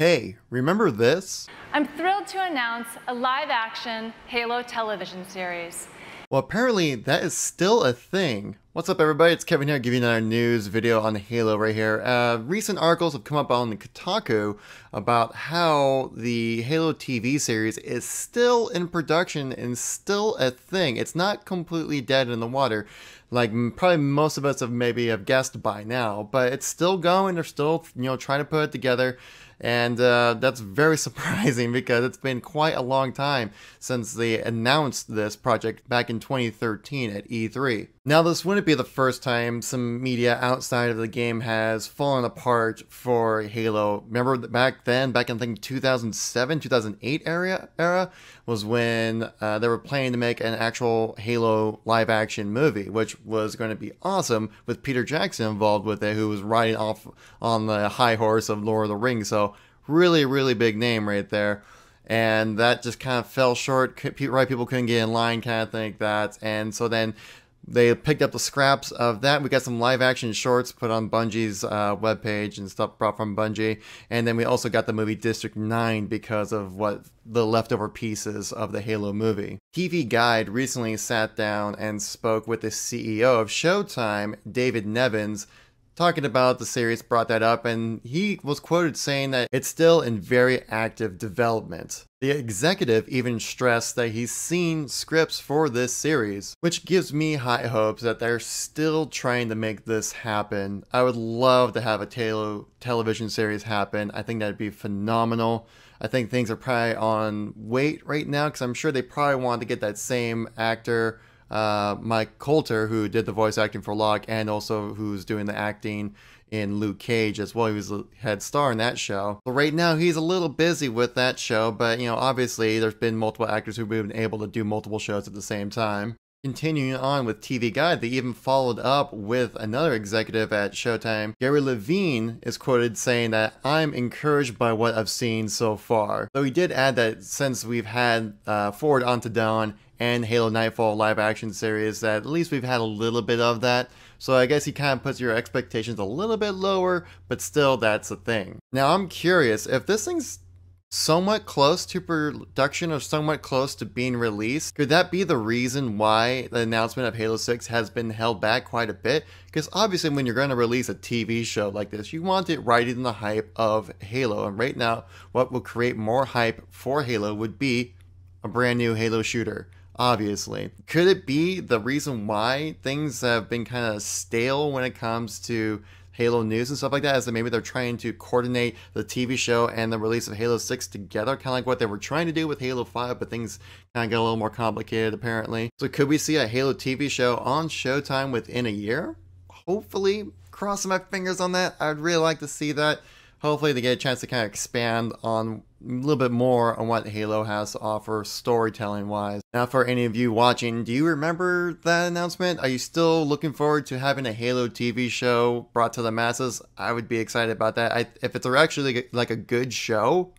Hey, remember this? I'm thrilled to announce a live action Halo television series. Well, apparently that is still a thing. What's up, everybody? It's Kevin here giving another news video on Halo right here. Uh, recent articles have come up on Kotaku about how the Halo TV series is still in production and still a thing. It's not completely dead in the water, like probably most of us have maybe have guessed by now, but it's still going. They're still, you know, trying to put it together and uh, that's very surprising because it's been quite a long time since they announced this project back in 2013 at E3. Now, this wouldn't be the first time some media outside of the game has fallen apart for Halo. Remember back then, back in I think 2007, 2008 area era was when uh, they were planning to make an actual Halo live-action movie, which was going to be awesome with Peter Jackson involved with it, who was riding off on the high horse of Lord of the Rings. So really really big name right there and that just kind of fell short right people couldn't get in line kind of think that and so then they picked up the scraps of that. We got some live action shorts put on Bungie's uh, webpage and stuff brought from Bungie. And then we also got the movie District 9 because of what the leftover pieces of the Halo movie. TV Guide recently sat down and spoke with the CEO of Showtime, David Nevins, talking about the series brought that up, and he was quoted saying that it's still in very active development. The executive even stressed that he's seen scripts for this series, which gives me high hopes that they're still trying to make this happen. I would love to have a tele- television series happen. I think that'd be phenomenal. I think things are probably on wait right now because I'm sure they probably want to get that same actor uh, Mike Coulter, who did the voice acting for Locke and also who's doing the acting in Luke Cage as well. He was head star in that show. But right now, he's a little busy with that show, but you know, obviously, there's been multiple actors who've been able to do multiple shows at the same time. Continuing on with TV Guide, they even followed up with another executive at Showtime. Gary Levine is quoted saying that I'm encouraged by what I've seen so far. Though he did add that since we've had uh, Ford onto Dawn, and Halo Nightfall live action series that at least we've had a little bit of that. So I guess he kind of puts your expectations a little bit lower, but still that's a thing. Now I'm curious if this thing's somewhat close to production or somewhat close to being released, could that be the reason why the announcement of Halo 6 has been held back quite a bit? Because obviously when you're going to release a TV show like this, you want it right in the hype of Halo. And right now, what will create more hype for Halo would be a brand new Halo shooter obviously. Could it be the reason why things have been kind of stale when it comes to Halo news and stuff like that? Is that maybe they're trying to coordinate the TV show and the release of Halo 6 together, kind of like what they were trying to do with Halo 5, but things kind of got a little more complicated apparently. So, could we see a Halo TV show on Showtime within a year? Hopefully, crossing my fingers on that. I'd really like to see that hopefully they get a chance to kind of expand on a little bit more on what Halo has to offer storytelling wise. Now, for any of you watching, do you remember that announcement? Are you still looking forward to having a Halo TV show brought to the masses? I would be excited about that. I, if it's actually like a good show,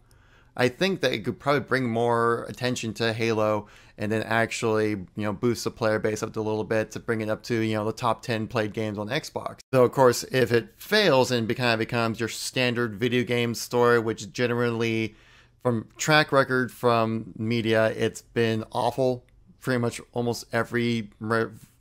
I think that it could probably bring more attention to Halo and then actually you know boost the player base up a little bit to bring it up to you know the top 10 played games on Xbox. So of course, if it fails and kind of becomes your standard video game story, which generally from track record from media, it's been awful. Pretty much almost every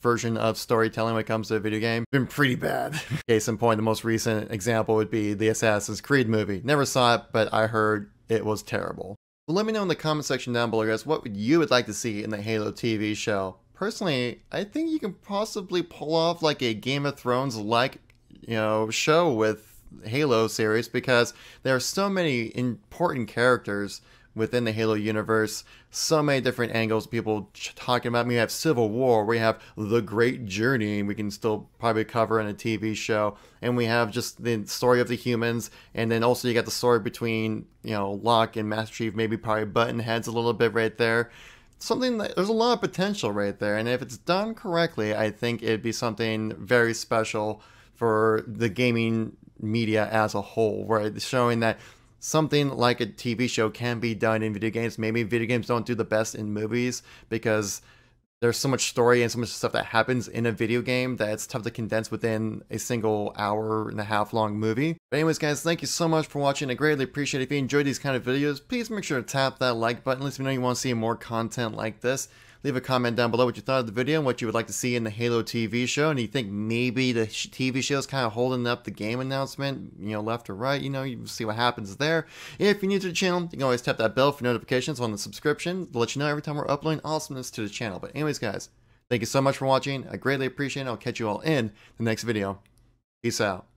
version of storytelling when it comes to a video game been pretty bad. Case in point, the most recent example would be the Assassin's Creed movie. Never saw it, but I heard it was terrible. Well, let me know in the comment section down below, guys, what you would like to see in the Halo TV show. Personally, I think you can possibly pull off like a Game of Thrones-like, you know, show with Halo series because there are so many important characters within the Halo universe. So many different angles people talking about. we have Civil War, we have The Great Journey, we can still probably cover in a TV show, and we have just the story of the humans, and then also you got the story between you know Locke and Master Chief, maybe probably button heads a little bit right there. Something that there's a lot of potential right there, and if it's done correctly, I think it'd be something very special for the gaming media as a whole, right? Showing that something like a TV show can be done in video games. Maybe video games don't do the best in movies because there's so much story and so much stuff that happens in a video game that it's tough to condense within a single hour and a half long movie. But anyways guys, thank you so much for watching. I greatly appreciate it. If you enjoyed these kind of videos, please make sure to tap that like button. Let me know you want to see more content like this. Leave a comment down below what you thought of the video and what you would like to see in the Halo TV show. And you think maybe the TV show is kind of holding up the game announcement, you know, left or right. You know, you see what happens there. If you're new to the channel, you can always tap that bell for notifications on the subscription to let you know every time we're uploading awesomeness to the channel. But anyways, guys, thank you so much for watching. I greatly appreciate it. I'll catch you all in the next video. Peace out.